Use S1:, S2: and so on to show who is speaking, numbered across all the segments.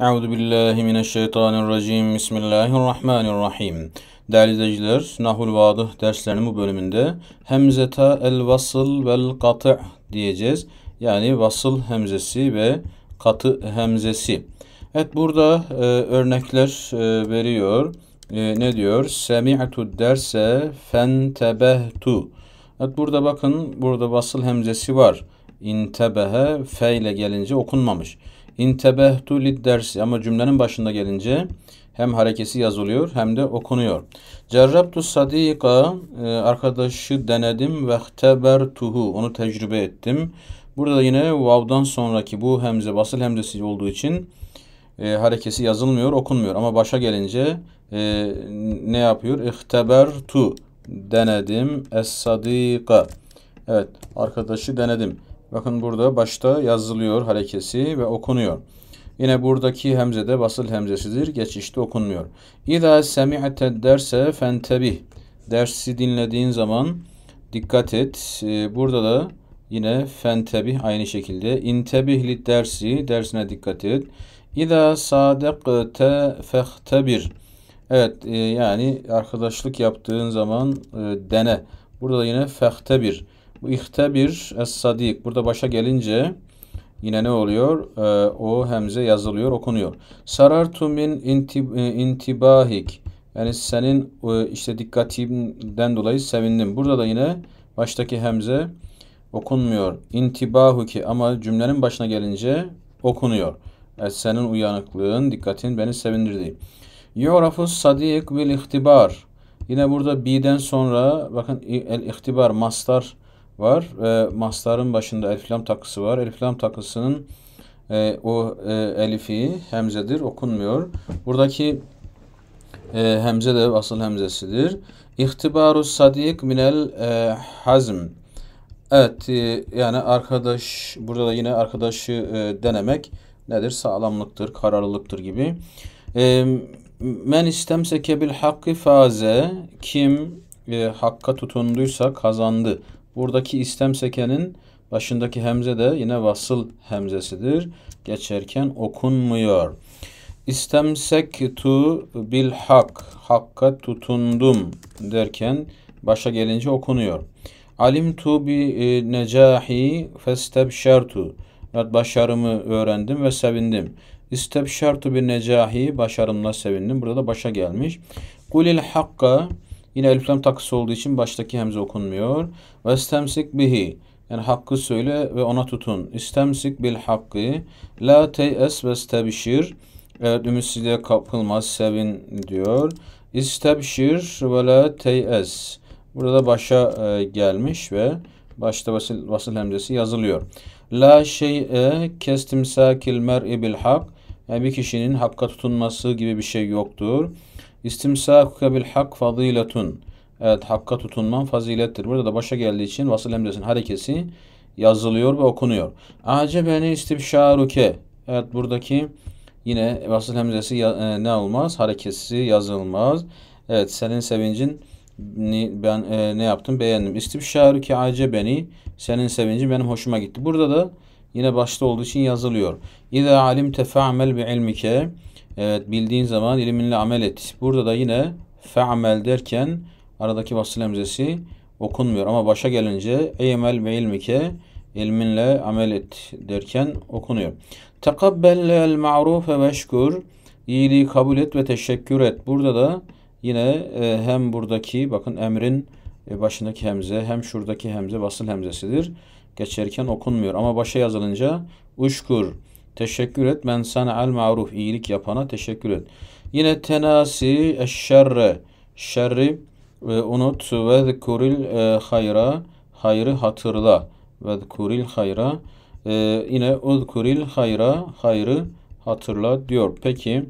S1: Euzu billahi mineşşeytanirracim. Bismillahirrahmanirrahim. Değerli izleyiciler, Nahul Vadıh derslerinin bu bölümünde hemzeta el vasıl vel katı diyeceğiz. Yani vasıl hemzesi ve katı hemzesi. Evet burada e, örnekler e, veriyor. E, ne diyor? Semi'tu derse fentebehtu. Evet burada bakın burada vasıl hemzesi var. İntebehe fe ile gelince okunmamış. İntebehtu dersi ama cümlenin başında gelince hem harekesi yazılıyor hem de okunuyor. Cerrabtu sadika e, arkadaşı denedim ve tuhu onu tecrübe ettim. Burada yine vav'dan sonraki bu hemze basıl hemzesi olduğu için e, harekesi yazılmıyor, okunmuyor. Ama başa gelince e, ne yapıyor? İhtebertu denedim es sadika. Evet, arkadaşı denedim. Bakın burada başta yazılıyor harekesi ve okunuyor. Yine buradaki hemze de basıl hemzesidir. Geçişte okunmuyor. İza semi'te derse fentebih. Dersi dinlediğin zaman dikkat et. Ee, burada da yine fentebih aynı şekilde. İntebihli dersi. Dersine dikkat et. İza sadekte fehtebir. Evet e, yani arkadaşlık yaptığın zaman e, dene. Burada da yine fehtebir. Bu ihtebir es-sadik. Burada başa gelince yine ne oluyor? Ee, o hemze yazılıyor, okunuyor. Sarartu min intib e, intibahik. Yani senin e, işte dikkatinden dolayı sevindim. Burada da yine baştaki hemze okunmuyor. İntibahuki ama cümlenin başına gelince okunuyor. Yani e, senin uyanıklığın, dikkatin beni sevindirdi. Yorafu sadik bil ihtibar. Yine burada bi'den sonra bakın el ihtibar mastar var. E, masların başında eliflam takısı var. Eliflam takısının e, o e, elifi hemzedir, okunmuyor. Buradaki e, hemze de asıl hemzesidir. İhtibaru sadik minel e, hazm. Evet e, yani arkadaş burada da yine arkadaşı e, denemek nedir? Sağlamlıktır, kararlılıktır gibi. E, men istemseke bil hakkı faze kim e, hakka tutunduysa kazandı Buradaki istem sekenin başındaki hemze de yine vasıl hemzesidir. Geçerken okunmuyor. İstemsektu bil hak, hakka tutundum derken başa gelince okunuyor. alim Alimtu bi e, necahi şartu Evet, başarımı öğrendim ve sevindim. İstebşertu bir necahi, başarımla sevindim. Burada da başa gelmiş. Kulil hakka, Yine elif takısı olduğu için baştaki hemze okunmuyor. Vestemsik bihi. Yani hakkı söyle ve ona tutun. İstemsik bil hakkı. La teyes vestebşir. Evet ümitsizliğe kapılmaz sevin diyor. İstebişir ve la teyes. Burada başa e, gelmiş ve başta vasıl, vasıl hemzesi yazılıyor. La şey'e kestimsakil mer'i bil hak. Yani bir kişinin hakka tutunması gibi bir şey yoktur. İstimsakuke bil hak faziletun. Evet hakka tutunman fazilettir. Burada da başa geldiği için vasıl emresinin harekesi yazılıyor ve okunuyor. Ace beni istibşaruke. Evet buradaki yine vasıl hemzesi e, ne olmaz? Harekesi yazılmaz. Evet senin sevincin ben e, ne yaptım? Beğendim. İstibşaruke ace beni. Senin sevincin benim hoşuma gitti. Burada da yine başta olduğu için yazılıyor. İza alim tefa'mel bi ilmike. Evet bildiğin zaman ilminle amel et. Burada da yine fe'amel derken aradaki vasıl hemzesi okunmuyor. Ama başa gelince eymel ve ilmike ilminle amel et derken okunuyor. Tekabbellel ma'rufe ve şkur. İyiliği kabul et ve teşekkür et. Burada da yine e, hem buradaki bakın emrin e, başındaki hemze hem şuradaki hemze basıl hemzesidir. Geçerken okunmuyor ama başa yazılınca uşkur Teşekkür et. Men al ma'ruf. iyilik yapana teşekkür et. Yine tenasi eşşerre. Şerri e, unut. Ve zekuril e, hayra. Hayrı hatırla. Ve zekuril hayra. E, yine uzkuril hayra. Hayrı hatırla diyor. Peki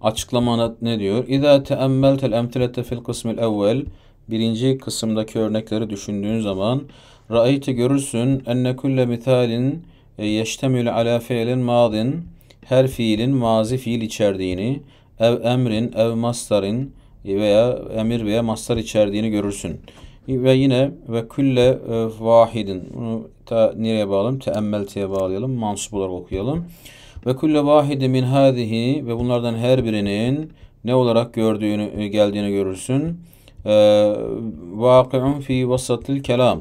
S1: açıklamana ne diyor? İza teemmeltel emtilete fil kısmil evvel. Birinci kısımdaki örnekleri düşündüğün zaman Ra'yte görürsün enne kulle mitalin e, yeştemül ala fiilin madin her fiilin mazi fiil içerdiğini ev emrin ev mastarın veya emir veya mastar içerdiğini görürsün. Ve yine ve külle e, vahidin bunu ta nereye bağlayalım? Teemmeltiye bağlayalım. Mansub olarak okuyalım. Ve külle vahidi min hadihi ve bunlardan her birinin ne olarak gördüğünü e, geldiğini görürsün. Vakiun fi vasatil kelam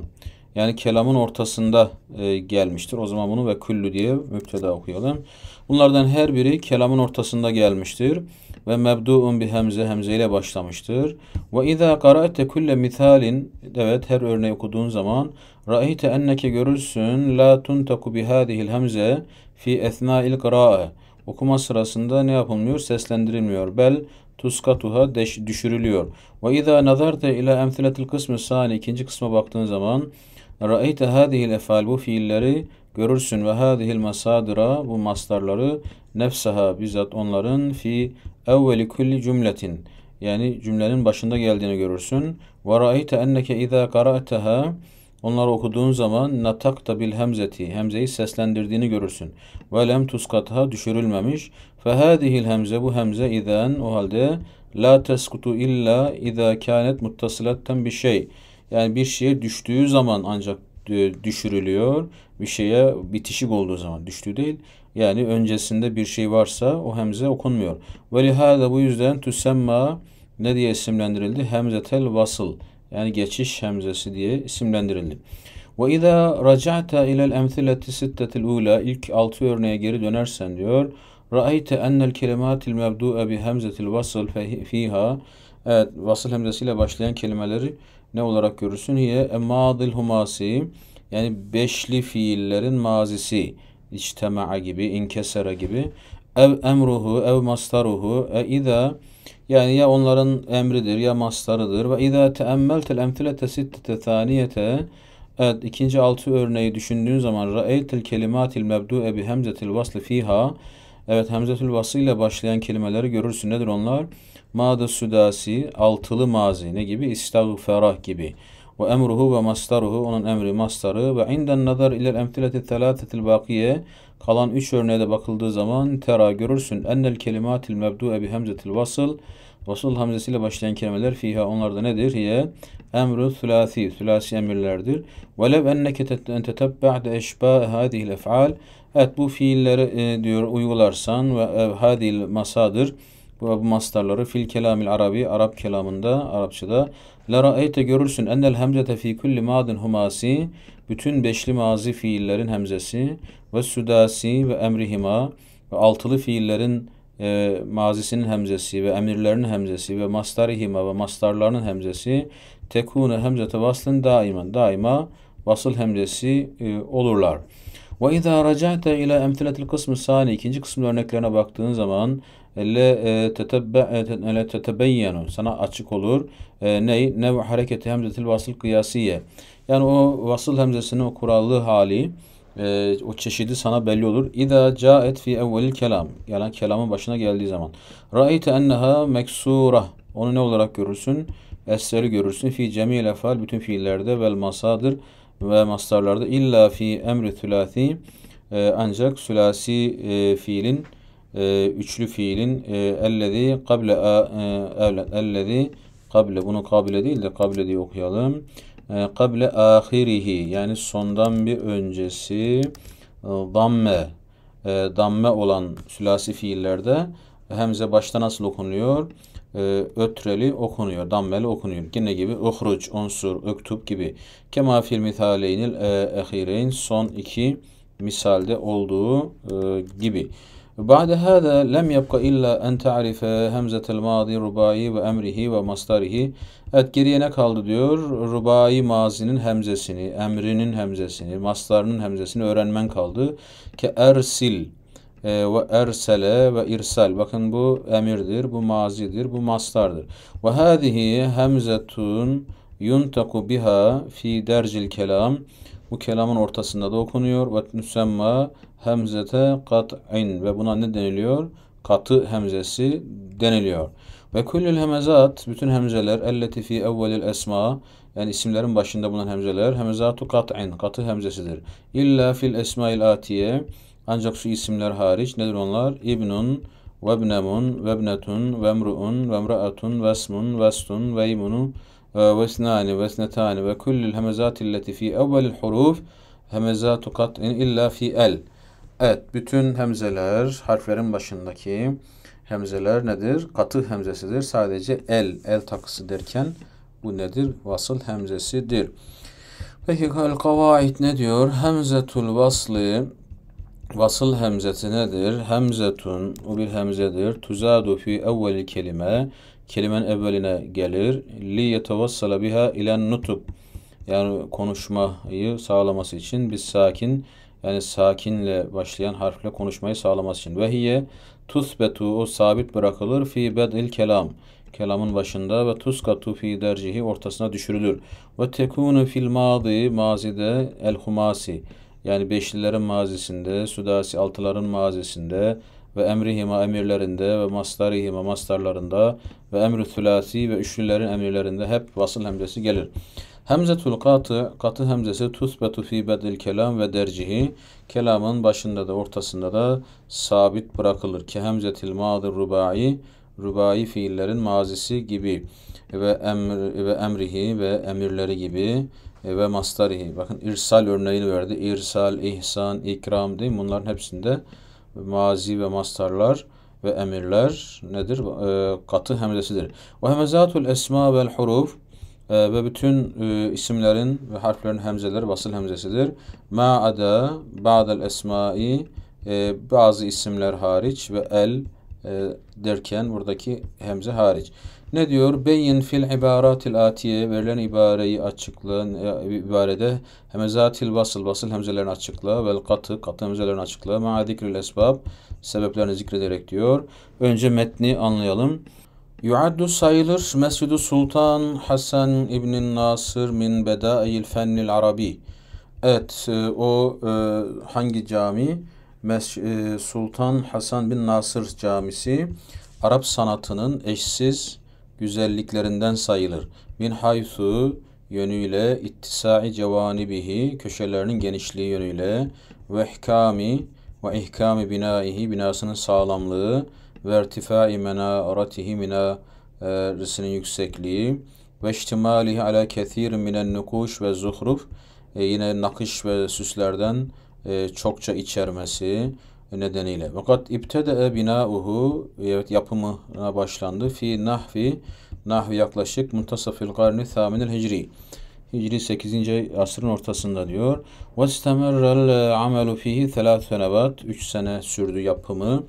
S1: yani kelamın ortasında e, gelmiştir. O zaman bunu ve küllü diye müpteda okuyalım. Bunlardan her biri kelamın ortasında gelmiştir. Ve mebdu'un bi hemze hemze ile başlamıştır. Ve izâ kara'te külle mithalin evet her örneği okuduğun zaman ra'ite enneke görürsün la tuntaku bi hadihil hemze fi esna'il kıra'e okuma sırasında ne yapılmıyor? Seslendirilmiyor. Bel tuskatuha düşürülüyor. Ve izâ nazarte ila emsiletil kısmı sani ikinci kısma baktığın zaman Ra'eyte hadihil efal bu fiilleri görürsün ve hadihil masadira bu mastarları nefsaha bizzat onların fi evveli kulli cümletin yani cümlenin başında geldiğini görürsün. Ve ra'eyte enneke izâ kara'teha Onları okuduğun zaman natakta bil hemzeti, hemzeyi seslendirdiğini görürsün. Ve lem tuskatha düşürülmemiş. Fehadihil hemze bu hemze iden o halde la teskutu illa ida kânet muttasilatten bir şey. Yani bir şeye düştüğü zaman ancak e, düşürülüyor. Bir şeye bitişik olduğu zaman düştüğü değil. Yani öncesinde bir şey varsa o hemze okunmuyor. Ve lihada bu yüzden tüsemma ne diye isimlendirildi? Hemzetel vasıl. Yani geçiş hemzesi diye isimlendirildi. Ve izâ raca'ta ilel emthileti sittetil ula ilk altı örneğe geri dönersen diyor. Ra'ayte enel kelimatil mebdu'e bi hemzetil vasıl fiha Evet, vasıl hemzesiyle başlayan kelimeleri ne olarak görürsün? Hiye emadil humasi yani beşli fiillerin mazisi içtema'a gibi, inkesera gibi ev emruhu, ev mastaruhu e ida yani ya onların emridir ya mastarıdır ve ida teemmeltel emfilete sittete taniyete, Evet ikinci altı örneği düşündüğün zaman ra'eytel kelimatil mebdu'e bi hemzetil vasli fiha Evet hemzetül vasıl ile başlayan kelimeleri görürsün. Nedir onlar? Mada südasi, altılı mazi ne gibi? İstagferah gibi. Ve emruhu ve mastaruhu onun emri mastarı ve inden nazar ile emtileti telatetil bakiye kalan üç örneğe de bakıldığı zaman tera görürsün ennel kelimatil mebdu'e bi hemzetil vasıl vasıl hamzesiyle başlayan kelimeler fiha onlarda nedir? Hiye emru thulasi, thulasi emirlerdir. Ve Velev enneke entetebba'de eşbâ hadihil ef'al Evet bu fiilleri e, diyor uygularsan ve e, hadil masadır. Bu mastarları fil kelamil arabi Arap kelamında Arapçada la ra'eyte görürsün enel hemzete fi kulli madin humasi bütün beşli mazi fiillerin hemzesi ve sudasi ve emrihima ve altılı fiillerin e, mazisinin hemzesi ve emirlerinin hemzesi ve mastarihima ve mastarlarının hemzesi tekune hemzete vaslın daimen daima vasıl hemzesi e, olurlar. Ve izâ raca'te ile emtiletil kısmı sani ikinci kısmın örneklerine baktığın zaman le e, e, tetebeyyenu sana açık olur. E, ney? Nev hareketi hemzetil vasıl kıyasiye. Yani o vasıl hemzesinin o kurallı hali e, o çeşidi sana belli olur. İza caet fi evvelil kelam. Yani kelamın başına geldiği zaman. Ra'ite enneha meksura. Onu ne olarak görürsün? Eseri görürsün. Fi cemil efal bütün fiillerde vel masadır ve mastarlarda illa fi emri thülâthi e, ancak sülasi e, fiilin e, üçlü fiilin e, ellezi kable e, ellezi kable bunu kable değil de kable diye okuyalım. E, kable ahirihi yani sondan bir öncesi e, damme e, damme olan sülasi fiillerde e, hemze başta nasıl okunuyor? e, ötreli okunuyor, dammeli okunuyor. Yine gibi uhruc, unsur, öktub gibi. Kema fil mitaleynil e, ehireyn son iki misalde olduğu e, gibi. بعد هذا لم يبق إلا أن تعرف همزة الماضي رباعي وأمره ومصدره Evet geriye ne kaldı diyor? Rubai mazinin hemzesini, emrinin hemzesini, maslarının hemzesini öğrenmen kaldı. Ke ersil ee, ve ersele ve irsal. Bakın bu emirdir, bu mazidir, bu mastardır. Ve hadihi hemzetun yuntaku biha fi dercil kelam. Bu kelamın ortasında da okunuyor. Ve nüsemma hemzete kat'in. Ve buna ne deniliyor? Katı hemzesi deniliyor. Ve kullül hemezat, bütün hemzeler, elleti fi evvelil esma, yani isimlerin başında bulunan hemzeler, hemezatu kat'in, katı hemzesidir. İlla fil esma esmail atiye, ancak şu isimler hariç nedir onlar? İbnun, vebnemun, vebnetun, vemruun, vemraatun, vesmun, vestun, veymunu, e, vesnani, vesnetani ve kullil hemezatilleti fi evvelil huruf hemezatu kat'in illa fi el. Evet, bütün hemzeler, harflerin başındaki hemzeler nedir? Katı hemzesidir. Sadece el, el takısı derken bu nedir? Vasıl hemzesidir. Peki el kavaid ne diyor? Hemzetul vaslı Vasıl hemzeti nedir? Hemzetun, o bir hemzedir. Tuzadu fi evveli kelime, kelimenin evveline gelir. Li yetevassala biha ilen nutub. Yani konuşmayı sağlaması için bir sakin, yani sakinle başlayan harfle konuşmayı sağlaması için. Ve hiye tusbetu, o sabit bırakılır fi bedil kelam. Kelamın başında ve tuskatu fi dercihi ortasına düşürülür. Ve tekunu fil mazi, mazide el humasi yani beşlilerin mazisinde, südasi altıların mazisinde ve emrihima emirlerinde ve mastarihima mastarlarında ve emrü thülasi ve üçlülerin emirlerinde hep vasıl hemzesi gelir. Hemzetul katı, katı hemzesi tusbetu fi bedil kelam ve dercihi kelamın başında da ortasında da sabit bırakılır. Ki hemzetil madır rubai rubai fiillerin mazisi gibi ve emr ve emrihi ve emirleri gibi e, ve mastarihi. Bakın irsal örneğini verdi. İrsal, ihsan, ikram değil mi? Bunların hepsinde mazi ve mastarlar ve emirler nedir? E, katı hemzesidir. Ve hemezatul esma vel huruf e, ve bütün e, isimlerin ve harflerin hemzeleri basıl hemzesidir. Ma'ada ba'del esma'i e, bazı isimler hariç ve el e, derken buradaki hemze hariç. Ne diyor? Beyin fil ibaratil atiye verilen ibareyi açıkla e, ibarede hemezatil vasıl vasıl hemzelerin açıklığı vel katı katı hemzelerin açıklığı. ma zikril esbab sebeplerini zikrederek diyor. Önce metni anlayalım. Yuaddu sayılır mescid Sultan Hasan İbn Nasır min Bedail Fennil Arabi. Evet e, o e, hangi cami? Mes e, Sultan Hasan bin Nasır Camisi Arap sanatının eşsiz güzelliklerinden sayılır. Min haythu yönüyle ittisai cevanibihi köşelerinin genişliği yönüyle ve ihkami ve ihkami binaihi binasının sağlamlığı ve irtifai menaratihi minaresinin yüksekliği ve ihtimalihi ala kethir minen nukuş ve zuhruf e, yine nakış ve süslerden e, çokça içermesi nedeniyle. Fakat ibtede'e binauhu evet yapımına başlandı. Fi nahvi nahvi yaklaşık muntasafil karni thaminil hicri. Hicri 8. asrın ortasında diyor. Ve istemerrel amelu fihi 3 senevat 3 sene sürdü yapımı.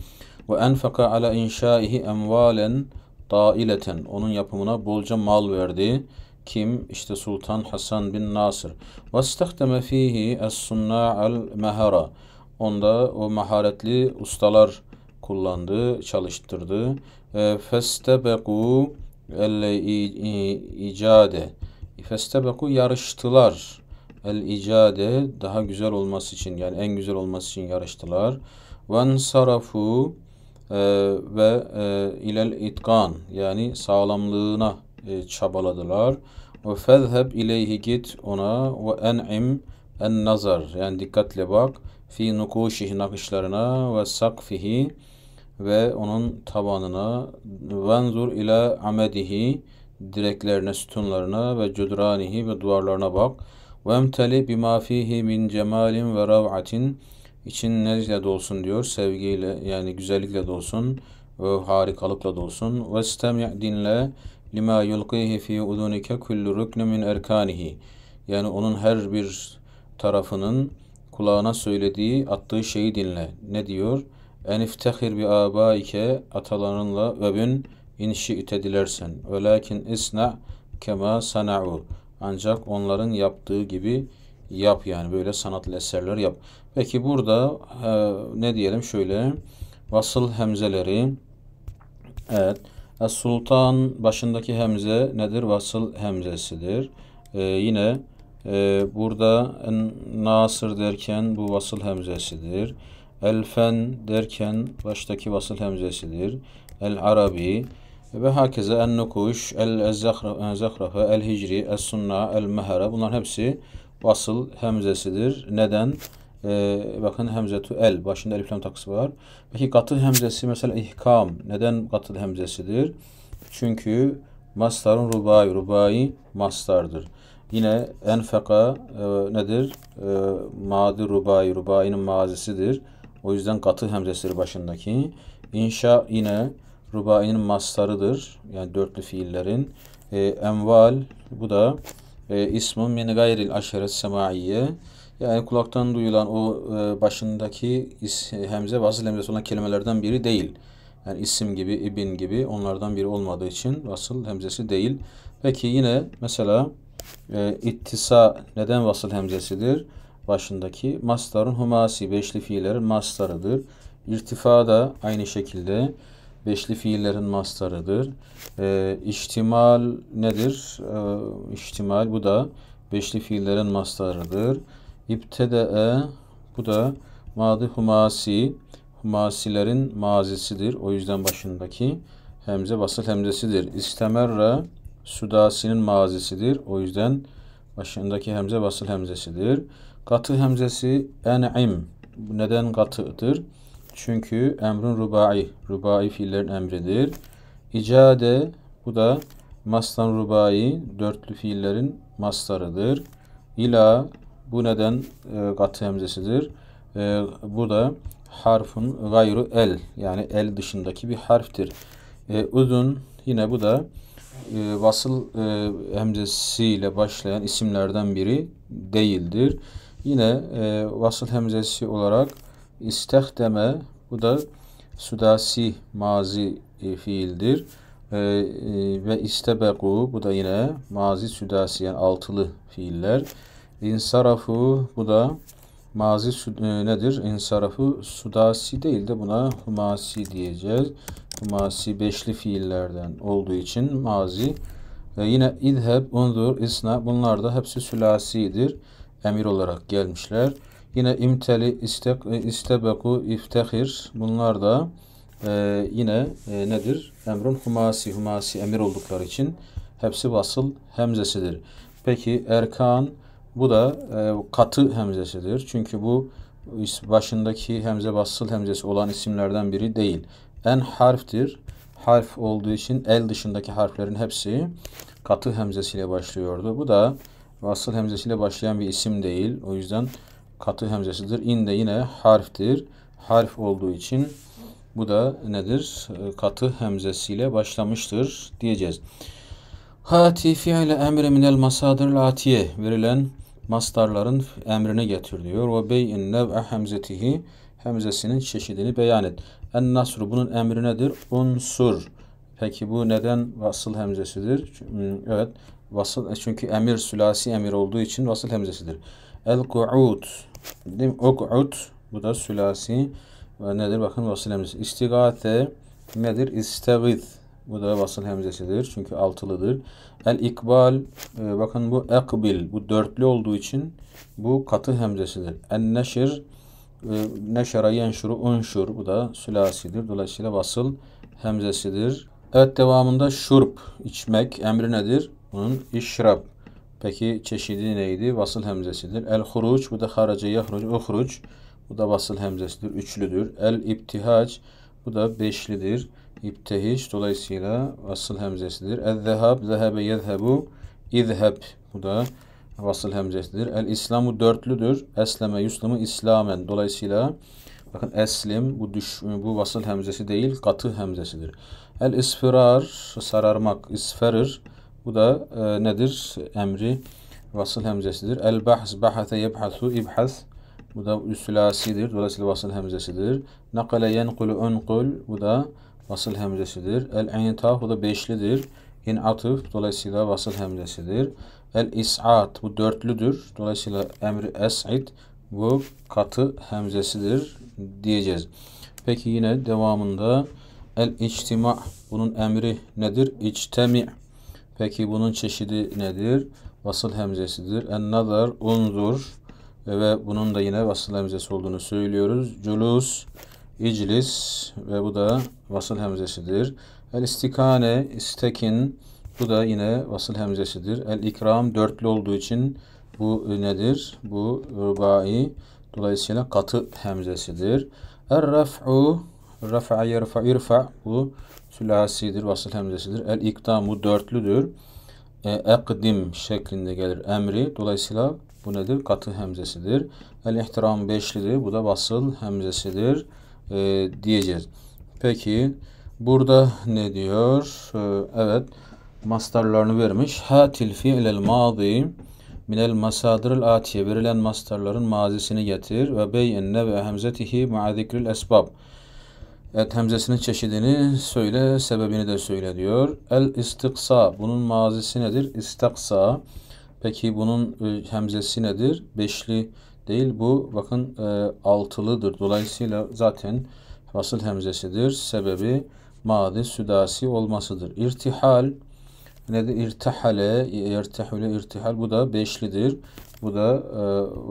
S1: Ve enfaka ala inşaihi emvalen taileten Onun yapımına bolca mal verdi. Kim? İşte Sultan Hasan bin Nasır. Ve istekteme fihi es-sunna'al mehara. Onda o maharetli ustalar kullandı, çalıştırdı. E, festebeku el icade. Festebeku yarıştılar. El icade daha güzel olması için yani en güzel olması için yarıştılar. Van sarafu e, ve e, ilel itkan yani sağlamlığına çabaladılar. Ve fezheb ileyhi git ona ve en'im en nazar yani dikkatle bak fi nukuşih nakışlarına ve sakfihi ve onun tabanına venzur ile amedihi direklerine, sütunlarına ve cudranihi ve duvarlarına bak. Ve emteli bima fihi min cemalin ve rav'atin için neyle dolsun diyor. Sevgiyle yani güzellikle dolsun ve harikalıkla dolsun. Ve istemi' dinle lima yulqihi fi udunike kullu rüknü min erkanihi. Yani onun her bir tarafının kulağına söylediği, attığı şeyi dinle. Ne diyor? En iftehir bi abaike atalarınla övün inşi itedilersen. Velakin isna kema sana'u. Ancak onların yaptığı gibi yap yani böyle sanatlı eserler yap. Peki burada e, ne diyelim şöyle vasıl hemzeleri evet Es Sultan başındaki hemze nedir? Vasıl hemzesidir. E, yine ee, burada nasır derken bu vasıl hemzesidir. Elfen derken baştaki vasıl hemzesidir. El Arabi ve herkese en nukuş, el e, zahrafe, el hicri, el sunna, el mehara Bunlar hepsi vasıl hemzesidir. Neden? Ee, bakın hemzetu el başında elif lam var. Peki katıl hemzesi mesela ihkam neden katıl hemzesidir? Çünkü mastarın rubai, rubai mastardır. Yine enfeka e, nedir? E, madi rubai, rubainin mazisidir. O yüzden katı hemzesi başındaki. İnşa yine rubainin mastarıdır. Yani dörtlü fiillerin. E, enval bu da e, ismun min gayril aşeret semaiye. Yani kulaktan duyulan o e, başındaki is, hemze vasıl hemzesi olan kelimelerden biri değil. Yani isim gibi, ibin gibi onlardan biri olmadığı için vasıl hemzesi değil. Peki yine mesela e, ittisa neden vasıl hemzesidir? Başındaki mastarın humasi beşli fiillerin mastarıdır. İrtifa da aynı şekilde beşli fiillerin mastarıdır. E, ee, iştimal nedir? E, ee, iştimal bu da beşli fiillerin mastarıdır. İbtede'e bu da madı humasi humasilerin mazisidir. O yüzden başındaki hemze vasıl hemzesidir. İstemerre südasinin mazisidir. O yüzden başındaki hemze basıl hemzesidir. Katı hemzesi en'im. Neden katıdır? Çünkü emrün rubai. Rubai fiillerin emridir. İcade bu da mastan rubai dörtlü fiillerin maslarıdır. İla bu neden e, katı hemzesidir. E, bu da harfun gayru el yani el dışındaki bir harftir. E, uzun yine bu da e, vasıl e, hemzesiyle başlayan isimlerden biri değildir. Yine e, vasıl hemzesi olarak istehdeme bu da sudasi mazi e, fiildir. E, e, ve istebeku bu da yine mazi sudasi yani altılı fiiller. İnsarafu bu da mazi e, nedir? İnsarafu sudasi değil de buna humasi diyeceğiz. Kumasi beşli fiillerden olduğu için mazi. E, yine idheb, undur, isna bunlar da hepsi sülasidir. Emir olarak gelmişler. Yine imteli, istek, e, istebeku, iftehir bunlar da e, yine e, nedir? Emrun humasi, humasi emir oldukları için hepsi vasıl hemzesidir. Peki erkan bu da e, katı hemzesidir. Çünkü bu başındaki hemze basıl hemzesi olan isimlerden biri değil. En harftir. Harf olduğu için el dışındaki harflerin hepsi katı hemzesiyle başlıyordu. Bu da vasıl hemzesiyle başlayan bir isim değil. O yüzden katı hemzesidir. İn de yine harftir. Harf olduğu için bu da nedir? Ee, katı hemzesiyle başlamıştır diyeceğiz. Hati fiile emre minel masadir atiye verilen mastarların emrini getir diyor. Ve beyin nev'e hemzetihi hemzesinin çeşidini beyan et. En nasru bunun emri nedir? Unsur. Peki bu neden vasıl hemzesidir? Hmm, evet. Vasıl e, çünkü emir sülasi emir olduğu için vasıl hemzesidir. El ku'ut Değil mi? Bu da sülasi nedir? Bakın vasıl hemzesi. İstigate nedir? İstegith. Bu da vasıl hemzesidir. Çünkü altılıdır. El ikbal e, bakın bu ekbil. Bu dörtlü olduğu için bu katı hemzesidir. En neşir ee, Neşara yenşuru unşur. Bu da sülasidir. Dolayısıyla vasıl hemzesidir. Evet devamında şurp içmek emri nedir? Bunun işrab. Peki çeşidi neydi? Vasıl hemzesidir. El huruç bu da haraca yahruc uhruc. Bu da vasıl hemzesidir. Üçlüdür. El iptihac bu da beşlidir. İptehiç dolayısıyla vasıl hemzesidir. El zehab zehebe yezhebu izheb. Bu da vasıl hemzesidir. El İslamu dörtlüdür. Esleme, yuslamı, islamen. Dolayısıyla bakın eslim bu düş, bu vasıl hemzesi değil, katı hemzesidir. El isfirar sararmak, isferir. Bu da e, nedir? Emri vasıl hemzesidir. El bahs bahate yebhasu ibhas. Bu da üsülasidir. Dolayısıyla vasıl hemzesidir. Nakale yenkulu unkul. Bu da vasıl hemzesidir. El intah. Bu da beşlidir. İn atıf. Dolayısıyla vasıl hemzesidir. El is'at bu dörtlüdür. Dolayısıyla emri es'id bu katı hemzesidir diyeceğiz. Peki yine devamında el içtima bunun emri nedir? İçtemi. Peki bunun çeşidi nedir? Vasıl hemzesidir. En nazar unzur ve bunun da yine vasıl hemzesi olduğunu söylüyoruz. Culus, iclis ve bu da vasıl hemzesidir. El istikane, istekin, bu da yine vasıl hemzesidir. El ikram dörtlü olduğu için bu nedir? Bu rubai. Dolayısıyla katı hemzesidir. Er raf'u raf'a yerfa irfa bu sülasidir, vasıl hemzesidir. El ikdamu dörtlüdür. E, ekdim şeklinde gelir emri. Dolayısıyla bu nedir? Katı hemzesidir. El ihtiram beşlidir. Bu da vasıl hemzesidir e, diyeceğiz. Peki burada ne diyor? E, evet mastarlarını vermiş. Hatil fi'lel madi minel masadiril atiye verilen mastarların mazisini getir ve beyinne ve hemzetihi muadikril esbab. Evet hemzesinin çeşidini söyle, sebebini de söyle diyor. El istiksa bunun mazisi nedir? İstaksa. Peki bunun e, hemzesi nedir? Beşli değil bu bakın e, altılıdır. Dolayısıyla zaten vasıl hemzesidir. Sebebi madi südasi olmasıdır. İrtihal de irtihale, irtihule, irtihal. Bu da beşlidir. Bu da e,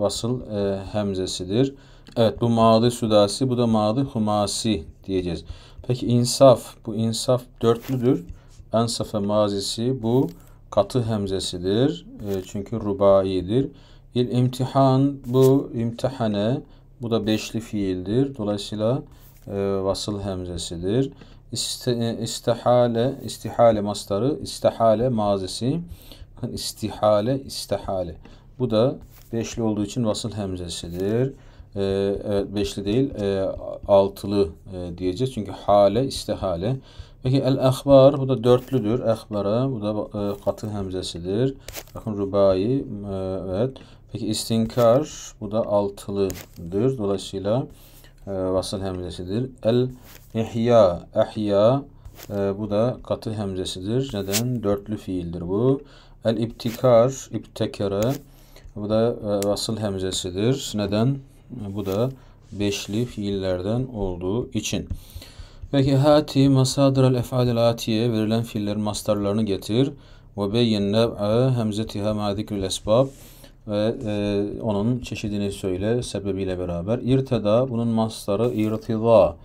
S1: vasıl e, hemzesidir. Evet bu madı südasi, bu da madı humasi diyeceğiz. Peki insaf, bu insaf dörtlüdür. Ensafe mazisi bu katı hemzesidir. E, çünkü rubaidir. İl imtihan, bu imtihane, bu da beşli fiildir. Dolayısıyla e, vasıl hemzesidir. İste, e, istihale, istihale mastarı, istihale mazisi, istihale, istihale. Bu da beşli olduğu için vasıl hemzesidir. E, evet beşli değil, e, altılı e, diyeceğiz. Çünkü hale, istihale. Peki el ahbar bu da dörtlüdür. Ahbara bu da e, katı hemzesidir. Bakın rubai e, evet. Peki istinkar bu da altılıdır. Dolayısıyla e, vasıl hemzesidir. El İhya, ehya e, bu da katı hemzesidir. Neden? Dörtlü fiildir bu. El iptikar, iptekere bu da e, vasıl hemzesidir. Neden? E, bu da beşli fiillerden olduğu için. Peki hati masadır el ef'alil atiye verilen fiillerin mastarlarını getir ve beyin neb'a hemzetiha ma esbab ve e, onun çeşidini söyle sebebiyle beraber. İrteda bunun mastarı irtida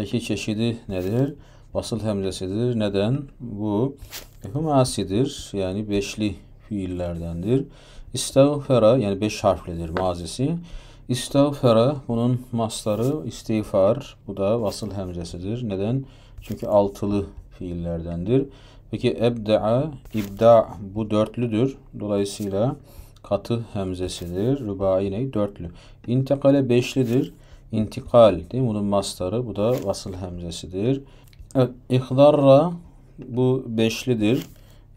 S1: Peki çeşidi nedir? Vasıl hemzesidir. Neden? Bu hümasidir. Yani beşli fiillerdendir. İstavfera yani beş harflidir mazisi. İstavfera bunun masları istiğfar. Bu da vasıl hemzesidir. Neden? Çünkü altılı fiillerdendir. Peki ebda'a, ibda bu dörtlüdür. Dolayısıyla katı hemzesidir. Rubai Dörtlü. İntekale beşlidir. İntikal değil mi? Bunun mastarı. Bu da vasıl hemzesidir. Evet, ihdarra bu beşlidir.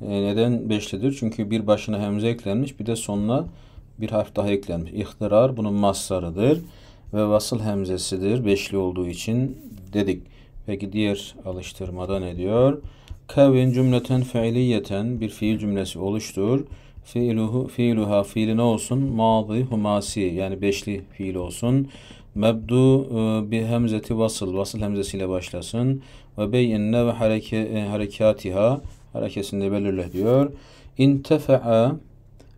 S1: E, neden beşlidir? Çünkü bir başına hemze eklenmiş bir de sonuna bir harf daha eklenmiş. İhtirar bunun mastarıdır ve vasıl hemzesidir. Beşli olduğu için dedik. Peki diğer alıştırmada ne diyor? Kavin cümleten fiiliyeten bir fiil cümlesi oluştur. Fiiluhu, fiiluha fiili ne olsun? Mazi humasi yani beşli fiil olsun. Mebdu e, bi hemzeti vasıl. Vasıl hemzesiyle başlasın. Ve beyinne ve hareke, e, harekatiha. Harekesinde belirle diyor. İntefe'a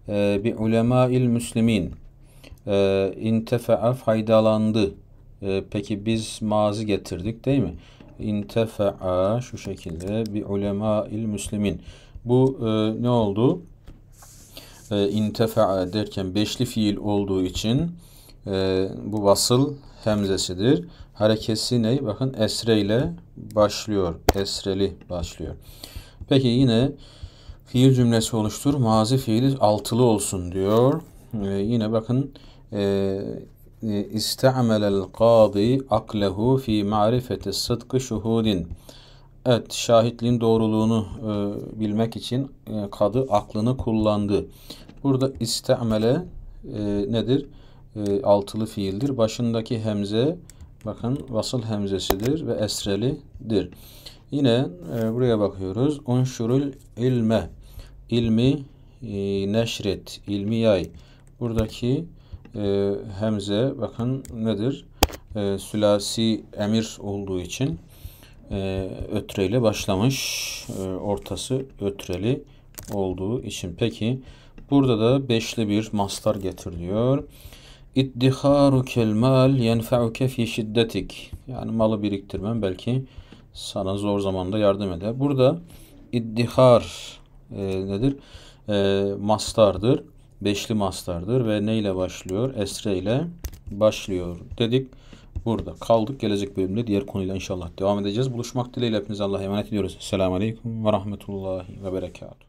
S1: e, bi ulema'il müslimin. E, faydalandı. E, peki biz mazi getirdik değil mi? İntefe'a şu şekilde bi ulema'il müslimin. Bu ne oldu? E, derken beşli fiil olduğu için e, bu vasıl hemzesidir. Harekesi ne? Bakın esre ile başlıyor. Esreli başlıyor. Peki yine fiil cümlesi oluştur. Mazi fiili altılı olsun diyor. E, yine bakın e, e, İste'amelel kâdi aklehu fi marifeti sıdkı şuhudin. Evet, şahitliğin doğruluğunu e, bilmek için e, kadı aklını kullandı. Burada iste'amele e, nedir? E, altılı fiildir. Başındaki hemze bakın vasıl hemzesidir ve esrelidir. Yine e, buraya bakıyoruz. Unşurul ilme. İlmi e, neşret. ilmi yay. Buradaki e, hemze bakın nedir? E, sülasi emir olduğu için e, ötreyle başlamış. E, ortası ötreli olduğu için. Peki burada da beşli bir mastar getiriliyor. İddiharukel mal yenfeuke fi şiddetik. Yani malı biriktirmen belki sana zor zamanda yardım eder. Burada iddihar e, nedir? E, mastardır. Beşli mastardır ve neyle başlıyor? Esre ile başlıyor dedik. Burada kaldık. Gelecek bölümde diğer konuyla inşallah devam edeceğiz. Buluşmak dileğiyle hepinize Allah'a emanet ediyoruz. Selamun Aleyküm ve Rahmetullahi ve Berekatuhu.